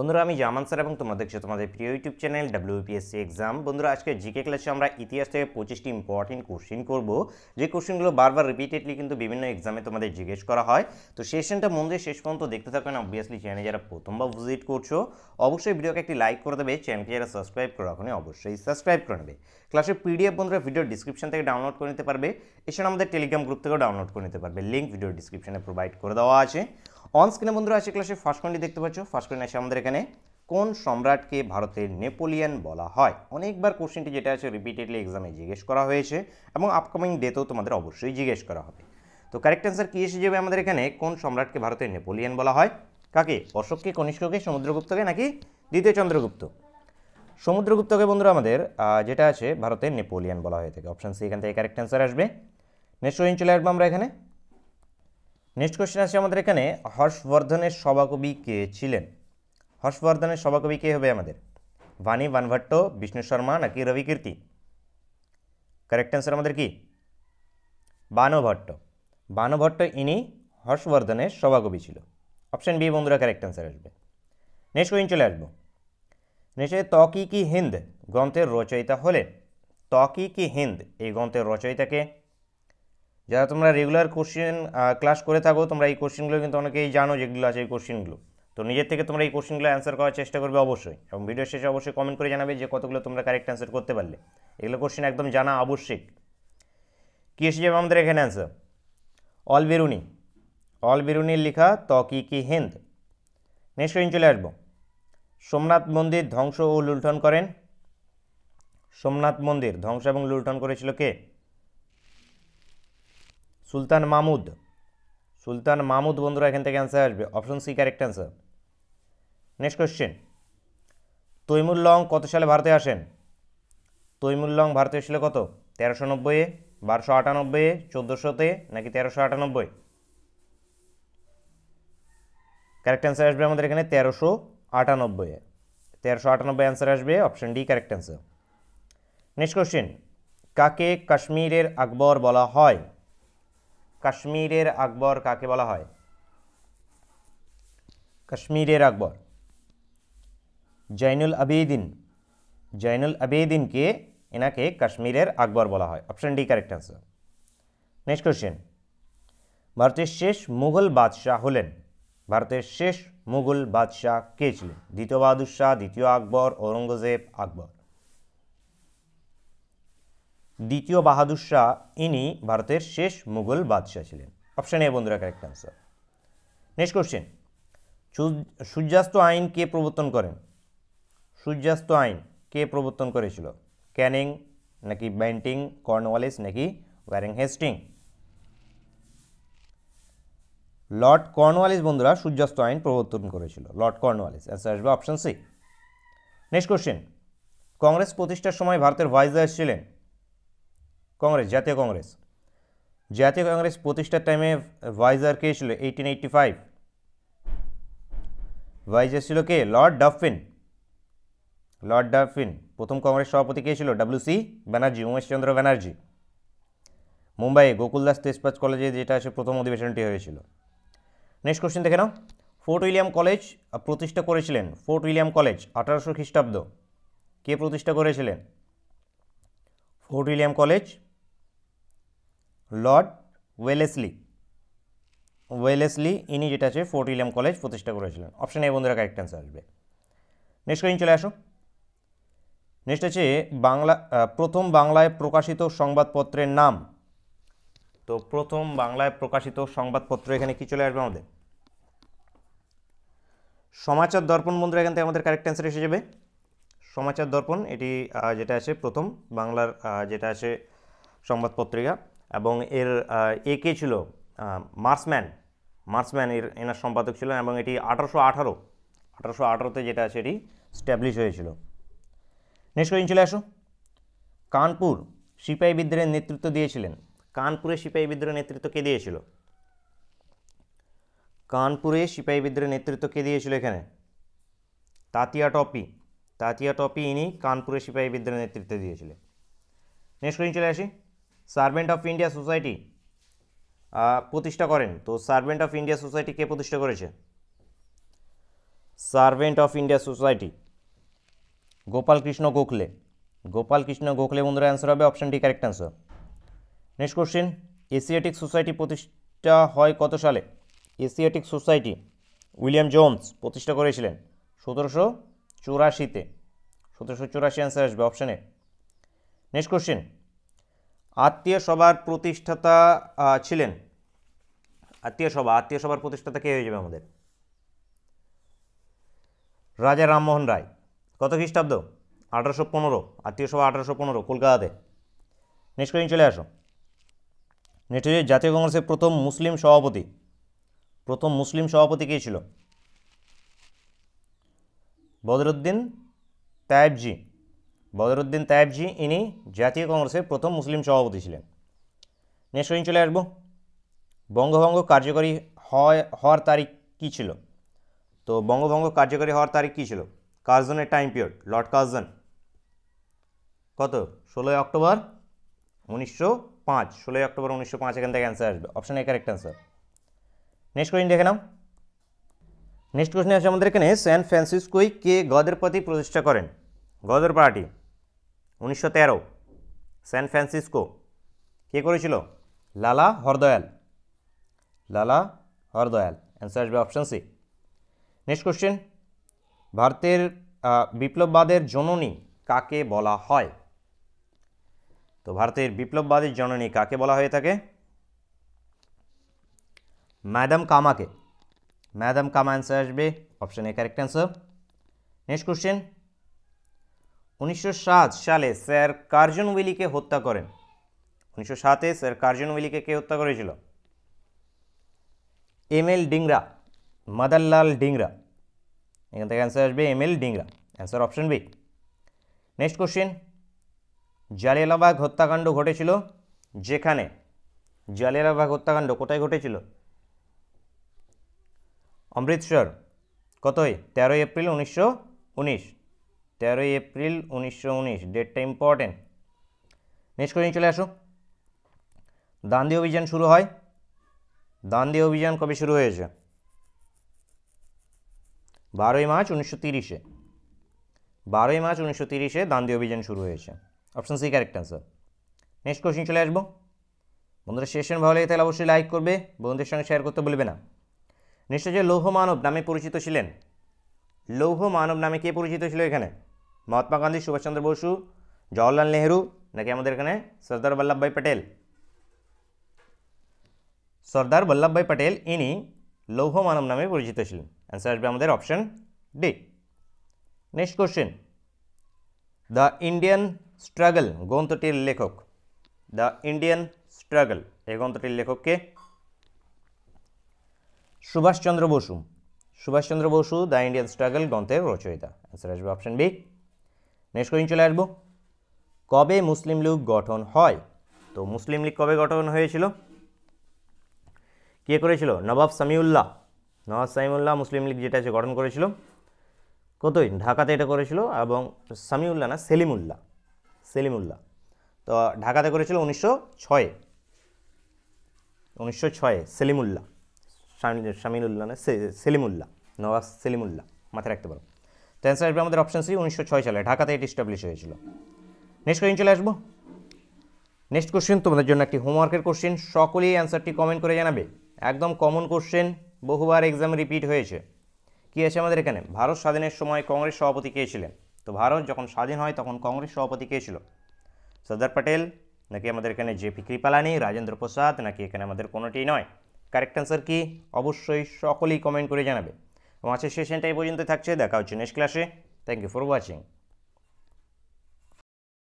বন্ধুরা আমি জামান স্যার এবং তোমরা দেখছো তোমাদের প্রিয় ইউটিউব চ্যানেল ডাব্লিউপিএসসি এক্সাম বন্ধুরা আজকে জিকে ক্লাসে আমরা ইতিহাস থেকে পঁচিশটি ইম্পর্টেন্ট কোশ্চিন করব যে কোশ্চিনগুলো বারবার রিপিটেডলি কিন্তু বিভিন্ন এক্সামে তোমাদের জিজ্ঞেস করা হয় তো সেশনটা মন দিয়ে শেষ পর্যন্ত দেখতে থাকবেন অবভিয়াসলি চ্যানেল যারা প্রথমবার ভিজিট করছো অবশ্যই ভিডিওকে একটি লাইক করে দেবে চ্যানেলকে যারা সাবস্ক্রাইব করে রাখুন অবশ্যই সাবস্ক্রাইব করে নেবে ক্লাসের পিডিএফ বন্ধুরা ভিডিও ডিসক্রিপশন থেকে ডাউনলোড করে নিতে পারবে এছাড়া আমাদের টেলিগ্রাম গ্রুপ থেকেও ডাউনলোড করে নিতে পারবে লিঙ্ক ভিডিও ডিসক্রিপশনে প্রোভাইড করে দেওয়া আছে অন স্ক্রিনে বন্ধুরা আছে ক্লাসে ফার্স্টকনটি দেখতে পাচ্ছ ফার্স্টকন আছে আমাদের এখানে কোন সম্রাটকে ভারতের নেপোলিয়ান বলা হয় অনেকবার কোশ্চেনটি যেটা আছে রিপিটেডলি এক্সামে জিজ্ঞেস করা হয়েছে এবং আপকামিং ডেতেও তোমাদের অবশ্যই জিজ্ঞেস করা হবে তো কারেক্ট অ্যান্সার কী এসে যাবে আমাদের এখানে কোন সম্রাটকে ভারতের নেপোলিয়ান বলা হয় কাকে অশোককে কনিষ্ককে সমুদ্রগুপ্তকে নাকি দ্বিতীয় চন্দ্রগুপ্ত সমুদ্রগুপ্তকে বন্ধুরা আমাদের যেটা আছে ভারতের নেপোলিয়ান বলা হয়ে থাকে অপশান সি এখান থেকে কারেক্ট অ্যান্সার আসবে নেক্সট চলে আসবো আমরা এখানে নেক্সট কোয়েশ্চেন আছে আমাদের এখানে হর্ষবর্ধনের সভাকবি কে ছিলেন হর্ষবর্ধনের সভাকবি কে হবে আমাদের ভানি বানভট্ট বিষ্ণু শর্মা নাকি রবি কীর্তি কারেক্ট অ্যান্সার আমাদের কি বানভট্ট বানভট্ট ইনি হর্ষবর্ধনের সভাকবি ছিল অপশান বি বন্ধুরা কারেক্ট অ্যান্সার আসবে নেক্সট কোয়েন চলে আসবো নিশ্চয়ই তকি কি হিন্দ গ্রন্থের রচয়িতা হলেন তকি কি হিন্দ এই গ্রন্থের রচয়িতাকে যারা তোমরা রেগুলার কোশ্চেন ক্লাস করে থাকো তোমরা এই কোশ্চেনগুলো কিন্তু অনেকেই জানো যেগুলো আছে এই কোশ্চেনগুলো তো নিজের থেকে তোমরা এই কোশ্চেনগুলো অ্যান্সার করার চেষ্টা করবে অবশ্যই এবং ভিডিও শেষে অবশ্যই কমেন্ট করে জানাবে যে কতগুলো তোমরা কারেক্ট অ্যান্সার করতে পারলে এগুলো কোশ্চেন একদম জানা আবশ্যিক কী এসে যাবে আমাদের এখানে অ্যান্সার অল বেরুনি অল বেরুনির লেখা ত কি হিন্দ নেক্সট কোয়েন চলে আসবো সোমনাথ মন্দির ধ্বংস ও লুণ্ঠন করেন সোমনাথ মন্দির ধ্বংস এবং লুণ্ঠন করেছিল কে সুলতান মাহমুদ সুলতান মাহমুদ বন্ধুরা এখান থেকে অ্যান্সার আসবে option C correct answer next question Timur Lang কত সালে ভারতে আসেন তৈমুল লং ভারতে এসেছিল কত তেরোশো নব্বইয়ে বারোশো আটানব্বইয়ে চোদ্দোশোতে নাকি তেরোশো আটানব্বই কারেক্ট অ্যান্সার আসবে আমাদের এখানে তেরোশো আটানব্বই তেরোশো আটানব্বই অ্যান্সার আসবে option D correct answer next question কাকে কাশ্মীরের আকবর বলা হয় কাশ্মীরের আকবর কাকে বলা হয় কাশ্মীরের আকবর জৈনুল আবেদিন জৈনুল আবেদিনকে এনাকে কাশ্মীরের আকবর বলা হয় option D correct answer next question ভারতের শেষ মুঘল বাদশাহ হলেন ভারতের শেষ মুঘল বাদশাহ কে ছিলেন দ্বিতীয় বাহাদুর শাহ দ্বিতীয় আকবর ঔরঙ্গজেব আকবর দ্বিতীয় বাহাদুর শাহ ইনি ভারতের শেষ মুঘল বাদশাহ ছিলেন অপশান এ বন্ধুরা কারেক্ট আনসার নেক্সট কোশ্চেন সূর্যাস্ত আইন কে প্রবর্তন করেন সূর্যাস্ত আইন কে প্রবর্তন করেছিল ক্যানিং নাকি ব্যান্টিং কর্নওয়ালিস নাকি ওয়ারিং হেস্টিং লর্ড কর্নওয়ালিস বন্ধুরা সূর্যাস্ত আইন প্রবর্তন করেছিল লর্ড কর্নওয়ালিস অ্যান্সার আসবে option C next question Congress প্রতিষ্ঠার সময় ভারতের ভাইস ছিলেন কংগ্রেস জাতীয় কংগ্রেস জাতীয় কংগ্রেস প্রতিষ্ঠার টাইমে ভাইজার কে ছিল এইটিন এইটটি ফাইভ ভাইজার ছিল কে লর্ড ডাফিন লর্ড ডাফিন প্রথম কংগ্রেস সভাপতি কে ছিল ডাব্লিউ সি ব্যানার্জি উমেশচন্দ্র ব্যানার্জি মুম্বাইয়ে গোকুলদাস তেজপাত কলেজে যেটা আছে প্রথম অধিবেশনটি হয়েছিল নেক্সট কোশ্চেন দেখে নাও ফোর্ট উইলিয়াম কলেজ প্রতিষ্ঠা করেছিলেন ফোর্ট উইলিয়াম কলেজ আঠারোশো খ্রিস্টাব্দ কে প্রতিষ্ঠা করেছিলেন Fort William College Lord Wellesley Wellesley ইনি যেটা আছে ফোর্ট উইলিয়াম কলেজ প্রতিষ্ঠা করেছিলেন অপশান এ বন্ধুরা কারেক্ট অ্যান্সার আসবে নেক্সট কোয়েশ্চন চলে আসো নেক্সট আছে বাংলা প্রথম বাংলায় প্রকাশিত সংবাদপত্রের নাম তো প্রথম বাংলায় প্রকাশিত সংবাদপত্র এখানে কি চলে আসবে আমাদের সমাচার দর্পণ বন্ধুরা এখান থেকে আমাদের কারেক্ট অ্যান্সার এসে যাবে সমাচার দর্পণ এটি যেটা আছে প্রথম বাংলার যেটা আছে সংবাদপত্রিকা এবং এর এ কে ছিল মার্সম্যান মার্সম্যান এর এনার সম্পাদক ছিলেন এবং এটি আঠারোশো আঠারো আঠারোশো আঠারোতে যেটা সেটি স্ট্যাবলিশ হয়েছিল নেক্সট কোয়েশ্চন চলে আসো কানপুর সিপাহী বিদ্রোহের নেতৃত্ব দিয়েছিলেন কানপুরে সিপাহী বিদ্রোহের নেতৃত্ব কে দিয়েছিল কানপুরে সিপাহী বিদ্রোহের নেতৃত্ব কে দিয়েছিল এখানে তাতিয়া টপি তাতিয়া টপি ইনি কানপুরে সিপাহী বিদ্রোহের নেতৃত্ব দিয়েছিলেন নেক্সট কোয়েশ্চন চলে আসি সার্ভেন্ট অফ ইন্ডিয়া সোসাইটি প্রতিষ্ঠা করেন তো সার্ভেন্ট অফ ইন্ডিয়া সোসাইটি কে প্রতিষ্ঠা করেছে Servant of India Society Gopal Krishna Gokhale Gopal Krishna Gokhale বন্ধুরা অ্যান্সার হবে option D correct answer next question Asiatic Society প্রতিষ্ঠা হয় কত সালে এশিয়াটিক সোসাইটি উইলিয়াম জোমস প্রতিষ্ঠা করেছিলেন সতেরোশো চুরাশিতে সতেরোশো চুরাশি অ্যান্সার আসবে অপশানে নেক্সট কোশ্চেন আত্মীয় সভার প্রতিষ্ঠাতা ছিলেন আত্মীয় সভা আত্মীয় সভার প্রতিষ্ঠাতা কে হয়ে যাবে আমাদের রাজা রামমোহন রায় কত খ্রিস্টাব্দ আঠারোশো পনেরো আত্মীয় সভা আঠারোশো পনেরো কলকাতাতে নেক্সট চলে আসো নেক্সট হচ্ছে জাতীয় কংগ্রেসের প্রথম মুসলিম সভাপতি প্রথম মুসলিম সভাপতি কে ছিল বদরুদ্দিন তায়েবজি বদরুদ্দিন তায়েবজি ইনি জাতীয় কংগ্রেসের প্রথম মুসলিম সভাপতি ছিলেন নেক্সট কোয়েশ্চন চলে আসবো বঙ্গভঙ্গ কার্যকরী হয় হওয়ার তারিখ কী ছিল তো বঙ্গভঙ্গ কার্যকরী হওয়ার তারিখ কী ছিল কার্জনের টাইম পিরিয়ড লর্ড কার্জন কত ষোলোই অক্টোবর উনিশশো পাঁচ ষোলোই অক্টোবর উনিশশো পাঁচ এখান থেকে অ্যান্সার আসবে option A correct answer next question দেখে নাও নেক্সট কোয়েশ্চন আছে আমাদের এখানে স্যান ফ্রান্সিসকোই কে গদের প্রতি প্রতিষ্ঠা করেন গদের পার্টি উনিশশো তেরো স্যান ফ্রান্সিসকো কে করেছিল লালা হরদয়াল লালা হরদয়াল অ্যান্সার আসবে অপশান সি নেক্সট কোশ্চেন ভারতের বিপ্লববাদের জননী কাকে বলা হয় তো ভারতের বিপ্লববাদের জননী কাকে বলা হয়ে থাকে ম্যাডাম কামাকে ম্যাডাম কামা অ্যান্সার আসবে option A correct answer next question উনিশশো সালে স্যার কার্জন উইলিকে হত্যা করেন উনিশশো সাতে স্যার কার্জন উইলিকে কে হত্যা করেছিল এম এল ডিংরা মাদারলাল ডিংরা এখান থেকে অ্যান্সার আসবে M L Dhingra answer option B next question জালিয়ালাবাগ হত্যাকাণ্ড ঘটেছিল যেখানে জালিয়ালাবাগ হত্যাকাণ্ড কোথায় ঘটেছিল অমৃতসর কতই তেরোই এপ্রিল উনিশশো উনিশ তেরোই এপ্রিল উনিশশো উনিশ ডেটটা ইম্পর্টেন্ট নেক্সট কোয়েশ্চেন চলে আসো দান্দি অভিযান শুরু হয় দান্দি অভিযান কবে শুরু হয়েছে বারোই মার্চ উনিশশো তিরিশে বারোই মার্চ উনিশশো তিরিশে দান্দি অভিযান শুরু হয়েছে option C correct answer next question চলে আসবো বন্ধুরা সেশন ভালো লাগে তাহলে অবশ্যই লাইক করবে বন্ধুদের সঙ্গে শেয়ার করতে বলবে না নিশ্চয় যে লৌহ মানব নামে পরিচিত ছিলেন লৌহ মানব নামে কে পরিচিত ছিল এখানে মহাত্মা গান্ধী সুভাষচন্দ্র বসু জওয়াহরলাল নেহরু নাকি আমাদের এখানে সর্দার বল্লভভাই প্যাটেল সর্দার বল্লভভাই প্যাটেল ইনি লৌহ মানব নামে পরিচিত ছিলেন অ্যান্সার আসবে আমাদের option D next question the Indian struggle গ্রন্থটির লেখক দ্য ইন্ডিয়ান স্ট্রাগল এই গ্রন্থটির লেখককে Subhash Chandra Bose Subhash Chandra Bose the Indian struggle গ্রন্থের রচয়িতা অ্যান্সার আসবে অপশন বি নেক্সট কোয়েশ্চন চলে আসবো কবে মুসলিম লীগ গঠন হয় তো মুসলিম লীগ কবে গঠন হয়েছিল কে করেছিল নবাব সামিউল্লাহ নবাব সামিউল্লাহ মুসলিম লীগ যেটা আছে গঠন করেছিল কতই ঢাকাতে এটা করেছিল এবং সামিউল্লাহ না সেলিমুল্লাহ সেলিমুল্লাহ তো ঢাকাতে করেছিল উনিশশো ছয়ে উনিশশো ছয়ে সেলিমুল্লাহ সামিউল্লাহ না সেলিমুল্লাহ নবাব সেলিমুল্লাহ মাথায় রাখতে পারো তো অ্যান্সার আসবে আমাদের অপশান সি উনিশশো সালে ঢাকাতে এটি স্টাবলিশ হয়েছিল নেক্সট কোয়েশন চলে আসবো নেক্সট কোশ্চেন তোমাদের জন্য একটি হোমওয়ার্কের কোশ্চেন সকলেই অ্যান্সারটি কমেন্ট করে জানাবে একদম কমন কোশ্চেন বহুবার এক্সাম রিপিট হয়েছে কী আছে আমাদের এখানে ভারত স্বাধীনের সময় কংগ্রেস সভাপতি কে ছিলেন তো ভারত যখন স্বাধীন হয় তখন কংগ্রেস সভাপতি কে ছিল সর্দার প্যাটেল নাকি আমাদের এখানে জেপি কৃপালানি রাজেন্দ্র প্রসাদ নাকি এখানে আমাদের কোনোটি নয় কারেক্ট অ্যান্সার কি অবশ্যই সকলেই কমেন্ট করে জানাবে এবং আজকের সেশনটা এই পর্যন্ত থাকছে দেখা হচ্ছে নেক্সট ক্লাসে থ্যাংক ইউ ফর ওয়াচিং